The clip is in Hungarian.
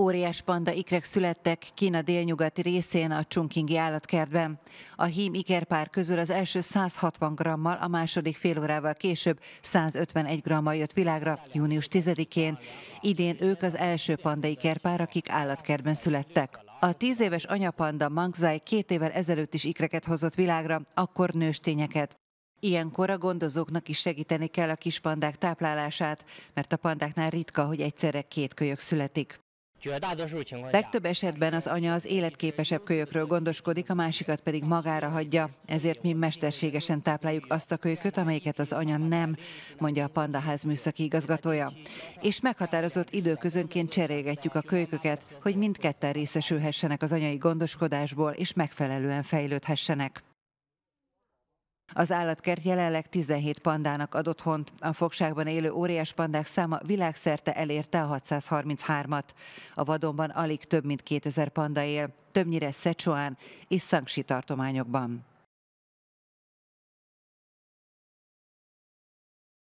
Óriás panda ikrek születtek Kína délnyugati részén a Chungkingi állatkertben. A hím ikerpár közül az első 160 grammal, a második fél órával később 151 grammal jött világra június 10-én. Idén ők az első panda ikerpár, akik állatkertben születtek. A tíz éves anyapanda Mangzai két évvel ezelőtt is ikreket hozott világra, akkor nőstényeket. Ilyenkor a gondozóknak is segíteni kell a kispandák táplálását, mert a pandáknál ritka, hogy egyszerre két kölyök születik. Legtöbb esetben az anya az életképesebb kölyökről gondoskodik, a másikat pedig magára hagyja. Ezért mi mesterségesen tápláljuk azt a kölyköt, amelyiket az anya nem, mondja a Pandaház műszaki igazgatója. És meghatározott időközönként cserélgetjük a kölyköket, hogy mindketten részesülhessenek az anyai gondoskodásból, és megfelelően fejlődhessenek. Az állatkert jelenleg 17 pandának adott hont. A fogságban élő óriás pandák száma világszerte elérte a 633-at. A vadonban alig több mint 2000 panda él, többnyire Szecsuán és Szangsi tartományokban.